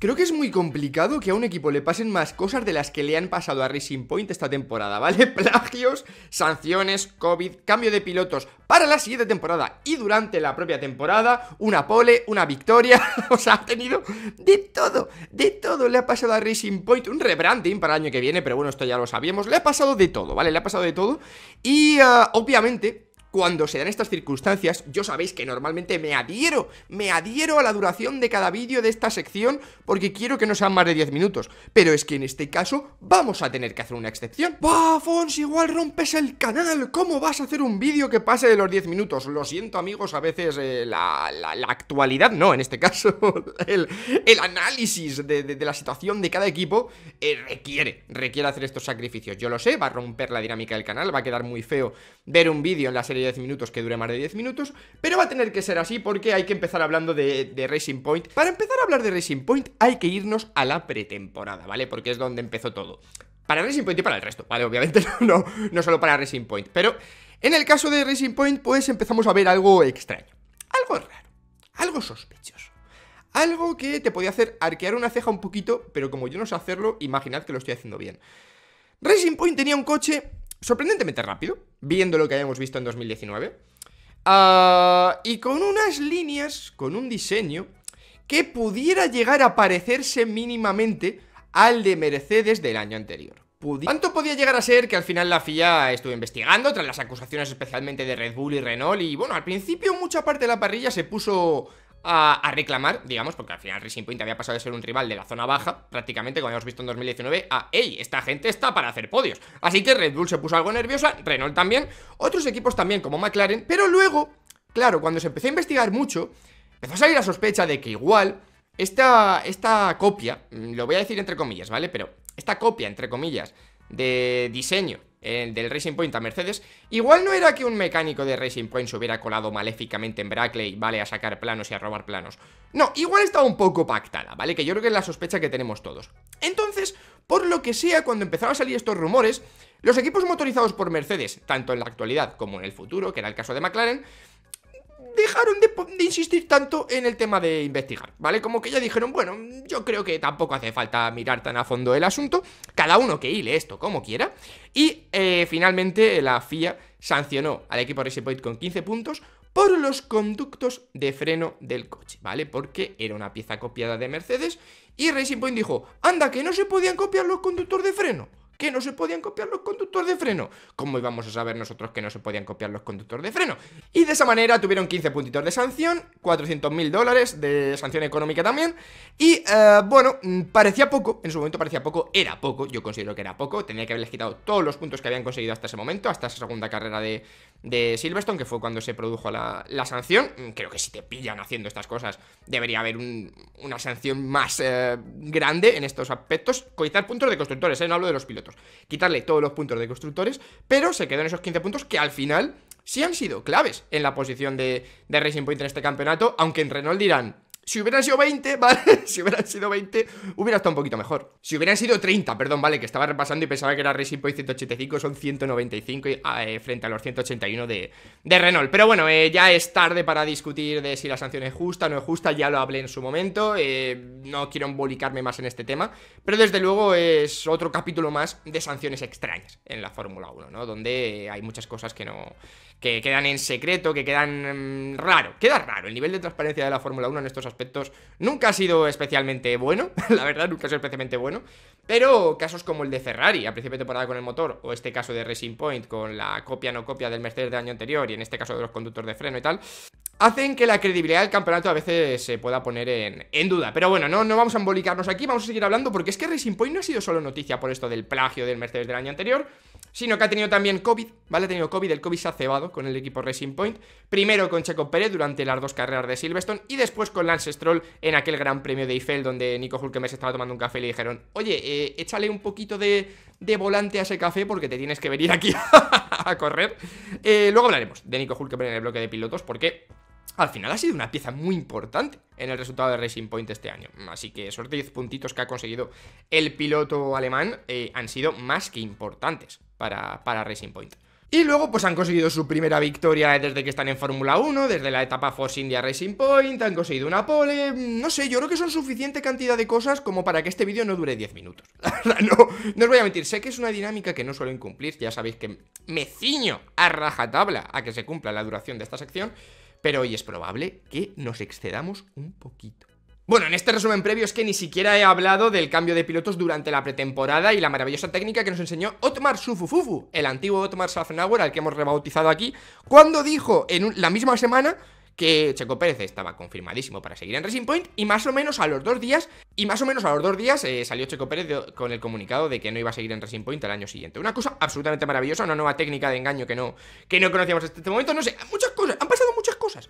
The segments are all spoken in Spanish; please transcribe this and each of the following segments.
Creo que es muy complicado que a un equipo le pasen más cosas de las que le han pasado a Racing Point esta temporada, ¿vale? Plagios, sanciones, COVID, cambio de pilotos para la siguiente temporada y durante la propia temporada, una pole, una victoria, o sea, ha tenido de todo, de todo le ha pasado a Racing Point, un rebranding para el año que viene, pero bueno, esto ya lo sabíamos, le ha pasado de todo, ¿vale? Le ha pasado de todo y ah, obviamente cuando se dan estas circunstancias, yo sabéis que normalmente me adhiero, me adhiero a la duración de cada vídeo de esta sección porque quiero que no sean más de 10 minutos. Pero es que en este caso vamos a tener que hacer una excepción. Bafons, igual rompes el canal! ¿Cómo vas a hacer un vídeo que pase de los 10 minutos? Lo siento, amigos, a veces eh, la, actualidad, no, en este caso, el, análisis de, la situación de cada equipo eh, requiere, requiere hacer estos sacrificios. Yo lo sé, va a romper la dinámica del canal, va a quedar muy feo ver un vídeo en la serie 10 minutos que dure más de 10 minutos, pero va a tener que ser así porque hay que empezar hablando de, Racing Point. Para empezar a hablar de Racing Point hay que irnos a la pretemporada, ¿vale? Porque es donde empezó todo. Para Racing Point y para el resto, ¿vale? Obviamente no, no solo para Racing Point, pero en el caso de Racing Point pues empezamos a ver algo extraño, algo raro, algo sospechoso. Algo que te podía hacer arquear una ceja un poquito, pero como yo no sé hacerlo, imaginad que lo estoy haciendo bien. Racing Point tenía un coche sorprendentemente rápido, viendo lo que habíamos visto en 2019. Ah, y con unas líneas, con un diseño que pudiera llegar a parecerse mínimamente al de Mercedes del año anterior. ¿Cuánto podía llegar a ser que al final la FIA estuvo investigando tras las acusaciones especialmente de Red Bull y Renault? Y bueno, al principio mucha parte de la parrilla se puso a, reclamar, digamos, porque al final Racing Point había pasado de ser un rival de la zona baja, prácticamente, como habíamos visto en 2019, a, hey, esta gente está para hacer podios. Así que Red Bull se puso algo nerviosa, Renault también, otros equipos también, como McLaren, pero luego, claro, cuando se empezó a investigar mucho, empezó a salir la sospecha de que igual esta, esta copia, mm, lo voy a decir entre comillas, ¿vale? Pero esta copia, entre comillas, de diseño eh, del Racing Point a Mercedes, igual no era que un mecánico de Racing Point se hubiera colado maléficamente en Brackley, ¿vale? A sacar planos y a robar planos. No, igual estaba un poco pactada, ¿vale? Que yo creo que es la sospecha que tenemos todos. Entonces, por lo que sea, cuando empezaron a salir estos rumores, los equipos motorizados por Mercedes, tanto en la actualidad como en el futuro, que era el caso de McLaren, dejaron de, insistir tanto en el tema de investigar, ¿vale? Como que ya dijeron, bueno, yo creo que tampoco hace falta mirar tan a fondo el asunto, cada uno que hile esto como quiera, y eh, finalmente la FIA sancionó al equipo Racing Point con 15 puntos por los conductos de freno del coche, ¿vale? Porque era una pieza copiada de Mercedes y Racing Point dijo, anda, que no se podían copiar los conductos de freno que no se podían copiar los conductores de freno. ¿Cómo íbamos a saber nosotros que no se podían copiar los conductores de freno? Y de esa manera tuvieron 15 puntitos de sanción, 400.000 mil dólares de sanción económica también. Y eh, bueno, mm, parecía poco, en su momento parecía poco, era poco, yo considero que era poco. Tenía que haberles quitado todos los puntos que habían conseguido hasta ese momento, hasta esa segunda carrera de, de Silverstone, que fue cuando se produjo la, sanción. Mm, creo que si te pillan haciendo estas cosas, debería haber una sanción más eh, grande en estos aspectos. Quitar puntos de constructores, eh, no hablo de los pilotos. Quitarle todos los puntos de constructores, pero se quedan esos 15 puntos que al final sí han sido claves en la posición de, de Racing Point en este campeonato, aunque en Renault dirán si hubieran sido 20, ¿vale? Si hubieran sido 20, hubiera estado un poquito mejor. Si hubieran sido 30, perdón, ¿vale? Que estaba repasando y pensaba que era Racing Point 185, son 195 ah, eh, frente a los 181 de, de Renault. Pero bueno, eh, ya es tarde para discutir de si la sanción es justa o no es justa, ya lo hablé en su momento, eh, no quiero embolicarme más en este tema, pero desde luego es otro capítulo más de sanciones extrañas en la Fórmula 1, ¿no? Donde hay muchas cosas que no... que quedan en secreto, que quedan mm, raro, queda raro el nivel de transparencia de la Fórmula 1 en estos aspectos nunca ha sido especialmente bueno, la verdad, nunca ha sido especialmente bueno, pero casos como el de Ferrari a principio de temporada con el motor, o este caso de Racing Point con la copia no copia del Mercedes del año anterior, y en este caso de los conductores de freno y tal, hacen que la credibilidad del campeonato a veces se pueda poner en, duda. Pero bueno, no, no vamos a embolicarnos aquí, vamos a seguir hablando, porque es que Racing Point no ha sido solo noticia por esto del plagio del Mercedes del año anterior, sino que ha tenido también COVID, ¿vale? Ha tenido COVID, el COVID se ha cebado con el equipo Racing Point, primero con Checo Pérez durante las dos carreras de Silverstone y después con Lance Stroll en aquel gran premio de Eiffel donde Nico se estaba tomando un café y le dijeron, oye, eh, échale un poquito de, volante a ese café porque te tienes que venir aquí a correr. Eh, luego hablaremos de Nico Hulkenberg en el bloque de pilotos porque al final ha sido una pieza muy importante en el resultado de Racing Point este año. Así que esos 10 puntitos que ha conseguido el piloto alemán eh, han sido más que importantes para, Racing Point. Y luego pues han conseguido su primera victoria desde que están en Fórmula 1, desde la etapa Force India Racing Point, han conseguido una pole, no sé, yo creo que son suficiente cantidad de cosas como para que este vídeo no dure 10 minutos. no, no os voy a mentir, sé que es una dinámica que no suelen cumplir, ya sabéis que me ciño a rajatabla a que se cumpla la duración de esta sección, pero hoy es probable que nos excedamos un poquito. Bueno, en este resumen previo es que ni siquiera he hablado del cambio de pilotos durante la pretemporada y la maravillosa técnica que nos enseñó Otmar Sufufufu, el antiguo Otmar Safnauer al que hemos rebautizado aquí, cuando dijo en la misma semana que Checo Pérez estaba confirmadísimo para seguir en Racing Point y más o menos a los dos días, y más o menos a los dos días eh, salió Checo Pérez con el comunicado de que no iba a seguir en Racing Point al año siguiente. Una cosa absolutamente maravillosa, una nueva técnica de engaño que no, que no conocíamos hasta este momento, no sé, muchas cosas, han pasado muchas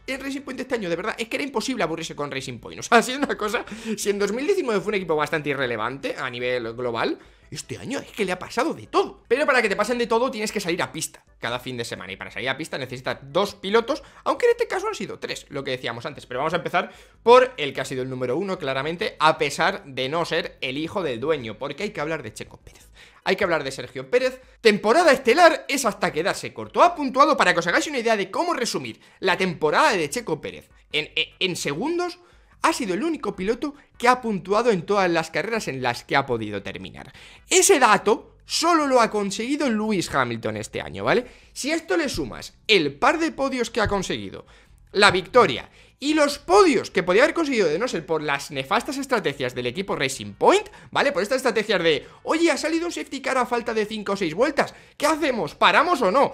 el Racing Point este año, de verdad, es que era imposible aburrirse con Racing Point. O sea, si es una cosa, si en 2019 fue un equipo bastante irrelevante a nivel global, este año es que le ha pasado de todo. Pero para que te pasen de todo tienes que salir a pista cada fin de semana. Y para salir a pista necesitas dos pilotos, aunque en este caso han sido tres, lo que decíamos antes. Pero vamos a empezar por el que ha sido el número uno, claramente, a pesar de no ser el hijo del dueño, porque hay que hablar de Checo Pérez. Hay que hablar de Sergio Pérez. Temporada estelar es hasta quedarse corto. Ha puntuado para que os hagáis una idea de cómo resumir la temporada de Checo Pérez en segundos ha sido el único piloto que ha puntuado en todas las carreras en las que ha podido terminar. Ese dato solo lo ha conseguido Lewis Hamilton este año, ¿vale? Si a esto le sumas el par de podios que ha conseguido, la victoria y los podios que podía haber conseguido de no ser por las nefastas estrategias del equipo Racing Point, ¿vale? Por estas estrategias de, oye, ha salido un safety car a falta de 5 o 6 vueltas, ¿qué hacemos? ¿Paramos o no?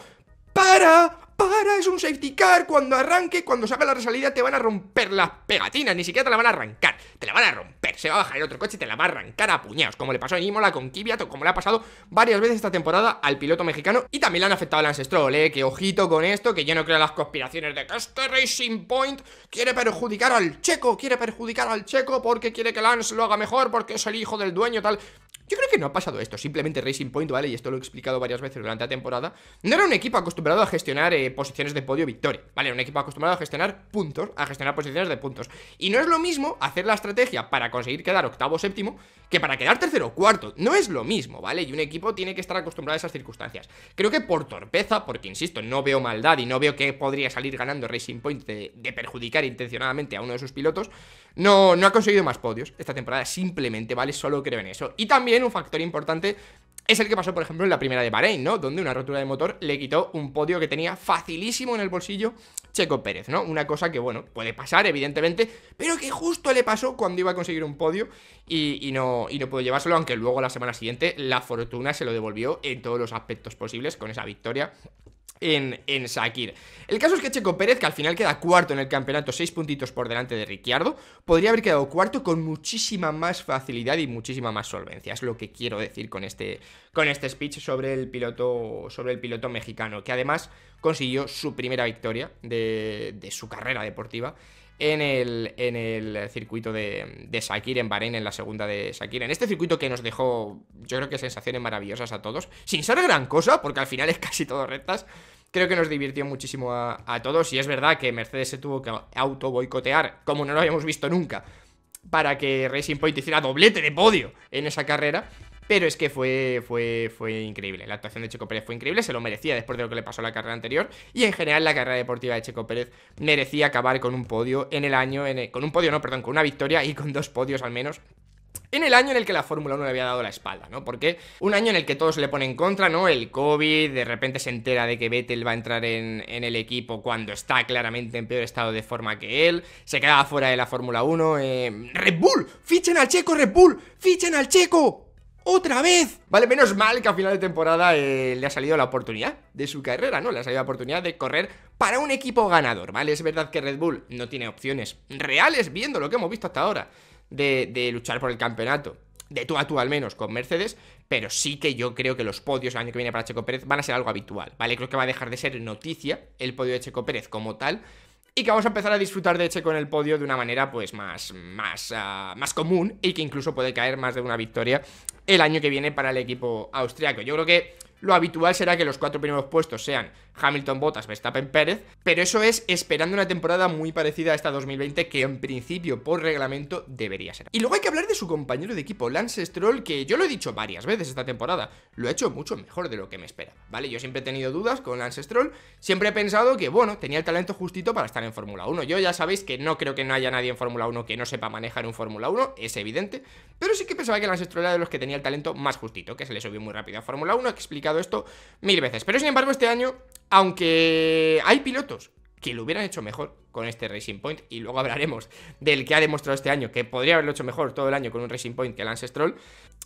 ¡Para! para, es un safety car, cuando arranque, cuando salga la resalida te van a romper las pegatinas, ni siquiera te la van a arrancar, te la van a romper, se va a bajar el otro coche y te la va a arrancar a puñados, como le pasó a Imola con Kvyat o como le ha pasado varias veces esta temporada al piloto mexicano y también le han afectado al Lance Stroll, eh, que ojito con esto, que yo no creo las conspiraciones de que este Racing Point quiere perjudicar al checo, quiere perjudicar al checo porque quiere que Lance lo haga mejor, porque es el hijo del dueño tal... Yo creo que no ha pasado esto, simplemente Racing Point, ¿vale? Y esto lo he explicado varias veces durante la temporada. No era un equipo acostumbrado a gestionar eh, posiciones de podio victoria, ¿vale? Era un equipo acostumbrado a gestionar puntos, a gestionar posiciones de puntos. Y no es lo mismo hacer la estrategia para conseguir quedar octavo séptimo que para quedar tercero o cuarto. No es lo mismo, ¿vale? Y un equipo tiene que estar acostumbrado a esas circunstancias. Creo que por torpeza, porque insisto, no veo maldad y no veo que podría salir ganando Racing Point de, perjudicar intencionadamente a uno de sus pilotos, no, no ha conseguido más podios esta temporada, simplemente, ¿vale? Solo creo en eso. Y también un factor importante es el que pasó, por ejemplo, en la primera de Bahrein, ¿no? Donde una rotura de motor le quitó un podio que tenía facilísimo en el bolsillo Checo Pérez, ¿no? Una cosa que, bueno, puede pasar, evidentemente, pero que justo le pasó cuando iba a conseguir un podio y, no, y no pudo llevárselo, aunque luego la semana siguiente la fortuna se lo devolvió en todos los aspectos posibles con esa victoria en, en El caso es que Checo Pérez, que al final queda cuarto en el campeonato, seis puntitos por delante de Ricciardo, podría haber quedado cuarto con muchísima más facilidad y muchísima más solvencia. Es lo que quiero decir con este, con este speech sobre el, piloto, sobre el piloto mexicano, que además consiguió su primera victoria de su carrera deportiva en el, en el circuito de, de en Bahrein, en la segunda de Sakir. En este circuito que nos dejó, yo creo que sensaciones maravillosas a todos, sin ser gran cosa, porque al final es casi todo rectas. Creo que nos divirtió muchísimo a, a todos y es verdad que Mercedes se tuvo que auto boicotear, como no lo habíamos visto nunca, para que Racing Point hiciera doblete de podio en esa carrera. Pero es que fue, fue, fue increíble. La actuación de Checo Pérez fue increíble, se lo merecía después de lo que le pasó a la carrera anterior. Y en general, la carrera deportiva de Checo Pérez merecía acabar con un podio en el año, con un podio, no, perdón, con una victoria y con dos podios al menos en el año en el que la Fórmula 1 le había dado la espalda, ¿no? Porque un año en el que todo se le pone en contra, ¿no? El COVID, de repente se entera de que Vettel va a entrar en, el equipo cuando está claramente en peor estado de forma que él, se quedaba fuera de la Fórmula 1, eh, Red Bull, fichen al checo, Red Bull, fichen al checo, ¡Otra vez! Vale, menos mal que a final de temporada eh, le ha salido la oportunidad de su carrera, ¿no? Le ha salido la oportunidad de correr para un equipo ganador, ¿vale? Es verdad que Red Bull no tiene opciones reales, viendo lo que hemos visto hasta ahora, de, luchar por el campeonato. De tú a tú al menos con Mercedes, pero sí que yo creo que los podios el año que viene para Checo Pérez van a ser algo habitual, ¿vale? Creo que va a dejar de ser noticia el podio de Checo Pérez como tal, y que vamos a empezar a disfrutar de Checo en el podio de una manera pues más, más, ah, más común y que incluso puede caer más de una victoria el año que viene para el equipo austriaco. Yo creo que lo habitual será que los cuatro primeros puestos sean Hamilton, Bottas, Verstappen, Pérez, pero eso es esperando una temporada muy parecida a esta 2020 que en principio por reglamento debería ser. Y luego hay que hablar de su compañero de equipo, Lance Stroll, que yo lo he dicho varias veces esta temporada, lo ha hecho mucho mejor de lo que me espera, ¿vale? Yo siempre he tenido dudas con Lance Stroll, siempre he pensado que, bueno, tenía el talento justito para estar en Fórmula 1. Yo ya sabéis que no creo que no haya nadie en Fórmula 1 que no sepa manejar un Fórmula 1, es evidente, pero sí que pensaba que Lance Stroll era de los que tenía el talento más justito, que se le subió muy rápido a Fórmula 1, que explica esto mil veces. Pero sin embargo, este año, aunque hay pilotos que lo hubieran hecho mejor con este Racing Point, y luego hablaremos del que ha demostrado este año, que podría haberlo hecho mejor todo el año con un Racing Point que Lance Stroll,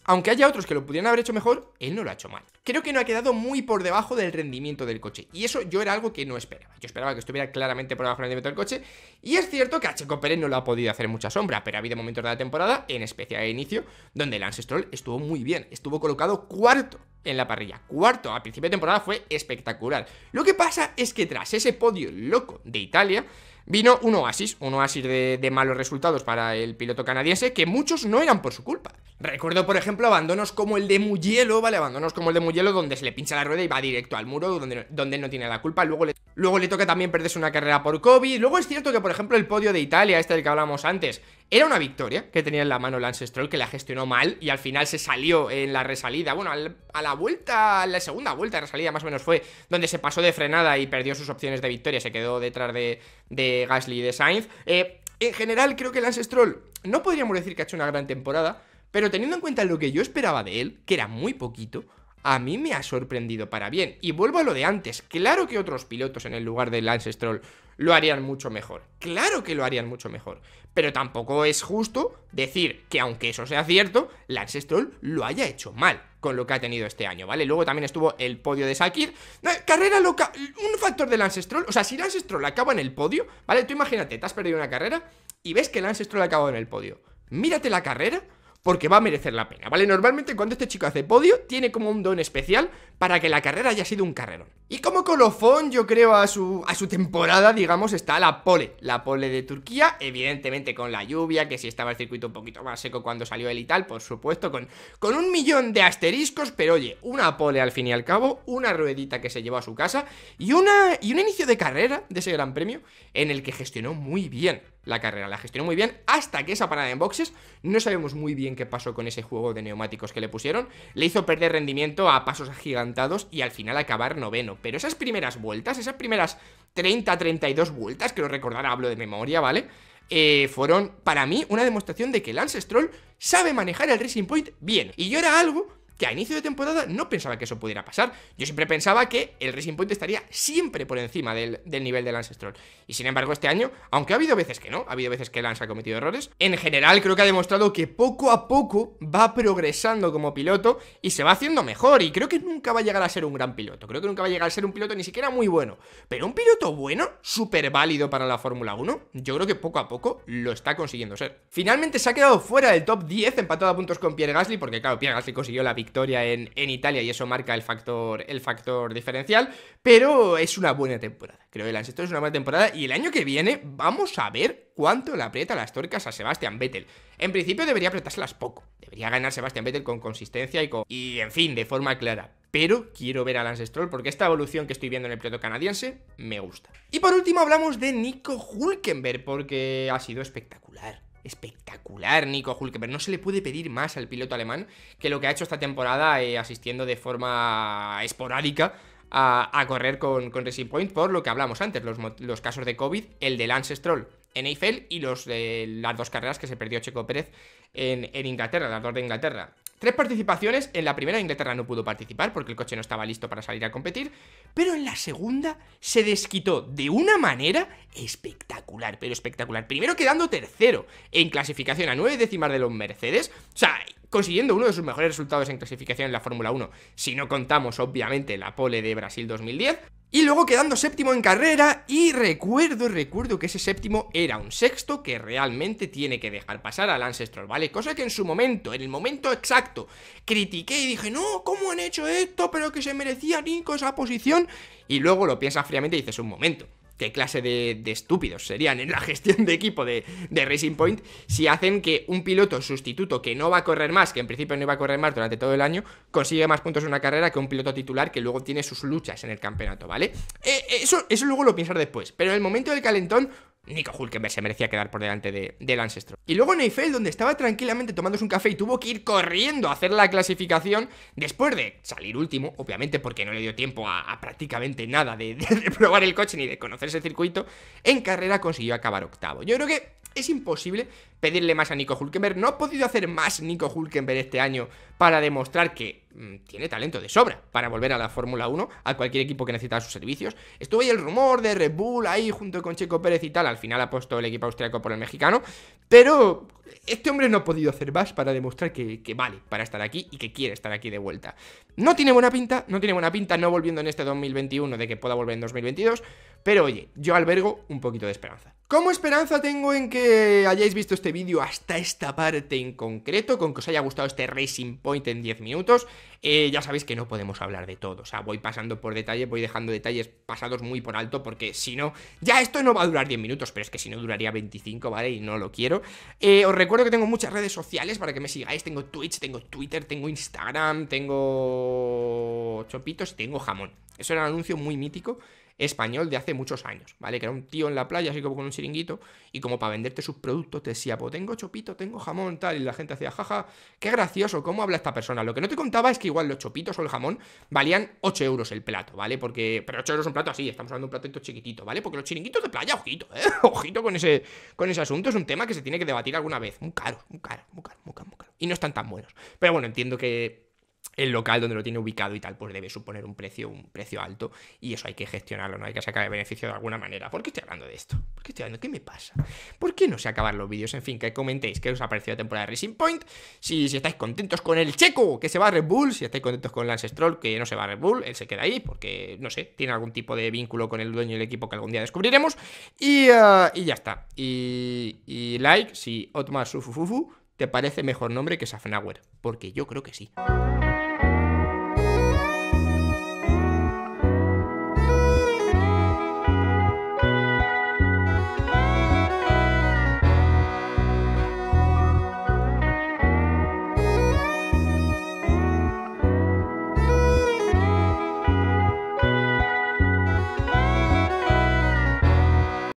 aunque haya otros que lo pudieran haber hecho mejor, él no lo ha hecho mal. Creo que no ha quedado muy por debajo del rendimiento del coche, y eso yo era algo que no esperaba. Yo esperaba que estuviera claramente por debajo del rendimiento del coche, y es cierto que a Checo Pérez no lo ha podido hacer mucha sombra, pero ha habido momentos de la temporada, en especial de inicio, donde Lance Stroll estuvo muy bien, estuvo colocado cuarto en la parrilla. Cuarto a principio de temporada fue espectacular. Lo que pasa es que tras ese podio loco de Italia, vino un oasis, un oasis de, malos resultados para el piloto canadiense, que muchos no eran por su culpa. Recuerdo, por ejemplo, abandonos como el de Mugello, ¿vale? Abandonos como el de Mugello, donde se le pincha la rueda y va directo al muro, donde, donde no tiene la culpa. Luego le, luego le toca también perderse una carrera por COVID. Luego es cierto que, por ejemplo, el podio de Italia, este del que hablamos antes, era una victoria que tenía en la mano Lance Stroll, que la gestionó mal y al final se salió en la resalida. Bueno, a la vuelta, la segunda vuelta de resalida más o menos fue donde se pasó de frenada y perdió sus opciones de victoria. Se quedó detrás de, de Gasly y de Sainz. Eh, en general, creo que Lance Stroll, no podríamos decir que ha hecho una gran temporada, pero teniendo en cuenta lo que yo esperaba de él, que era muy poquito, a mí me ha sorprendido para bien. Y vuelvo a lo de antes. Claro que otros pilotos en el lugar de Lance Stroll lo harían mucho mejor. Claro que lo harían mucho mejor. Pero tampoco es justo decir que aunque eso sea cierto, Lance Stroll lo haya hecho mal con lo que ha tenido este año, ¿vale? Luego también estuvo el podio de Sakir. Eh, carrera loca, un factor de Lance Stroll, o sea, si Lance Stroll acaba en el podio, ¿vale? Tú imagínate, te has perdido una carrera y ves que Lance Stroll ha acabado en el podio. Mírate la carrera porque va a merecer la pena, ¿vale? Normalmente cuando este chico hace podio, tiene como un don especial para que la carrera haya sido un carrerón. Y como colofón, yo creo a su, a su temporada, digamos, está la pole. La pole de Turquía, evidentemente con la lluvia, que si estaba el circuito un poquito más seco cuando salió él y tal, por supuesto, con, con un millón de asteriscos, pero oye, una pole al fin y al cabo, una ruedita que se llevó a su casa y, una, y un inicio de carrera de ese gran premio en el que gestionó muy bien la carrera, la gestionó muy bien hasta que esa parada en boxes, no sabemos muy bien qué pasó con ese juego de neumáticos que le pusieron, le hizo perder rendimiento a pasos agigantados y al final acabar noveno, pero esas primeras vueltas, esas primeras 30, 32 vueltas, que lo recordar, hablo de memoria, ¿vale? Eh, fueron para mí una demostración de que Lance Stroll sabe manejar el Racing Point bien. Y yo era algo que a inicio de temporada no pensaba que eso pudiera pasar. Yo siempre pensaba que el Racing Point estaría siempre por encima del, del nivel Lance Stroll Y sin embargo, este año, aunque ha habido veces que no, ha habido veces que Lance ha cometido errores, en general creo que ha demostrado que poco a poco va progresando como piloto y se va haciendo mejor. Y creo que nunca va a llegar a ser un gran piloto. Creo que nunca va a llegar a ser un piloto ni siquiera muy bueno. Pero un piloto bueno, súper válido para la Fórmula 1, yo creo que poco a poco lo está consiguiendo ser. Finalmente se ha quedado fuera del top 10, empatado a puntos con Pierre Gasly, porque claro, Pierre Gasly consiguió la victoria victoria en, Italia y eso marca el factor, el factor diferencial, pero es una buena temporada, creo que el Stroll es una buena temporada y el año que viene vamos a ver cuánto le aprieta las torcas a Sebastian Vettel. En principio debería apretárselas poco, debería ganar Sebastian Vettel con consistencia y, y en fin, de forma clara, pero quiero ver a Lance Stroll porque esta evolución que estoy viendo en el piloto canadiense me gusta. Y por último hablamos de Nico Hulkenberg porque ha sido espectacular espectacular Nico Hulkenberg. No se le puede pedir más al piloto alemán que lo que ha hecho esta temporada eh, asistiendo de forma esporádica a, correr con, con, Racing Point por lo que hablamos antes, los, casos de COVID, el de Lance Stroll en Eiffel y los, las dos carreras que se perdió Checo Pérez en, en Inglaterra, las dos de Inglaterra. Tres participaciones, en la primera Inglaterra no pudo participar porque el coche no estaba listo para salir a competir, pero en la segunda se desquitó de una manera espectacular, pero espectacular. Primero quedando tercero en clasificación a nueve décimas de los Mercedes, o sea, consiguiendo uno de sus mejores resultados en clasificación en la Fórmula 1, si no contamos obviamente la pole de Brasil 2010, y luego quedando séptimo en carrera y recuerdo, recuerdo que ese séptimo era un sexto que realmente tiene que dejar pasar al Ancestral, ¿vale? Cosa que en su momento, en el momento exacto, critiqué y dije, no, ¿cómo han hecho esto? Pero que se merecía Nico esa posición. Y luego lo piensas fríamente y dices, un momento, qué clase de, estúpidos serían en la gestión de equipo de, Racing Point si hacen que un piloto sustituto que no va a correr más, que en principio no iba a correr más durante todo el año, consiga más puntos en una carrera que un piloto titular que luego tiene sus luchas en el campeonato, ¿vale? Eh, eso, eso luego lo piensas después, pero en el momento del calentón Nico Hulkenberg se merecía quedar por delante de, del ancestro. Y luego Neifel, donde estaba tranquilamente tomándose un café y tuvo que ir corriendo a hacer la clasificación después de salir último, obviamente porque no le dio tiempo a, prácticamente nada de, de probar el coche ni de conocer ese circuito, en carrera consiguió acabar octavo. Yo creo que es imposible pedirle más a Nico Hulkenberg. No ha podido hacer más Nico Hulkenberg este año para demostrar que mm, tiene talento de sobra para volver a la Fórmula 1, a cualquier equipo que necesita sus servicios. Estuvo ahí el rumor de Red Bull ahí junto con Checo Pérez y tal. Al final ha puesto el equipo austriaco por el mexicano. Pero este hombre no ha podido hacer más para demostrar que, que vale para estar aquí y que quiere estar aquí de vuelta. No tiene buena pinta, no tiene buena pinta, no volviendo en este 2021 de que pueda volver en 2022. Pero oye, yo albergo un poquito de esperanza. Como esperanza tengo en que hayáis visto este vídeo hasta esta parte en concreto, con que os haya gustado este Racing Point en 10 minutos? Eh, ya sabéis que no podemos hablar de todo, o sea, voy pasando por detalles, voy dejando detalles pasados muy por alto, porque si no, ya esto no va a durar 10 minutos, pero es que si no duraría 25, ¿vale? Y no lo quiero. Eh, os recuerdo que tengo muchas redes sociales para que me sigáis, tengo Twitch, tengo Twitter, tengo Instagram, tengo chopitos tengo jamón. Eso era un anuncio muy mítico español de hace muchos años, ¿vale? Que era un tío en la playa, así como con un chiringuito, y como para venderte sus productos te decía, pues tengo chopito, tengo jamón, tal, y la gente hacía, jaja, qué gracioso, ¿cómo habla esta persona? Lo que no te contaba es que igual los chopitos o el jamón valían 8 euros el plato, ¿vale? Porque, pero 8 euros un plato así, estamos hablando de un platito chiquitito, ¿vale? Porque los chiringuitos de playa, ojito, ¿eh? Ojito con ese, con ese asunto, es un tema que se tiene que debatir alguna vez. Muy caro, muy caro, muy caro, muy caro, muy caro. Y no están tan buenos. Pero bueno, entiendo que el local donde lo tiene ubicado y tal, pues debe suponer un precio, un precio alto y eso hay que gestionarlo, no hay que sacar el beneficio de alguna manera. ¿Por qué estoy hablando de esto? ¿Por qué estoy hablando? ¿Qué me pasa? ¿Por qué no se acaban los vídeos? En fin, que comentéis que os ha parecido la temporada de Racing Point, si, estáis contentos con el Checo, que se va a Red Bull, si estáis contentos con Lance Stroll, que no se va a Red Bull, él se queda ahí porque, no sé, tiene algún tipo de vínculo con el dueño del equipo que algún día descubriremos y, eh, y ya está. Y, y like, si Otmar Sufufufu ¿Te parece mejor nombre que Safnauer? Porque yo creo que sí.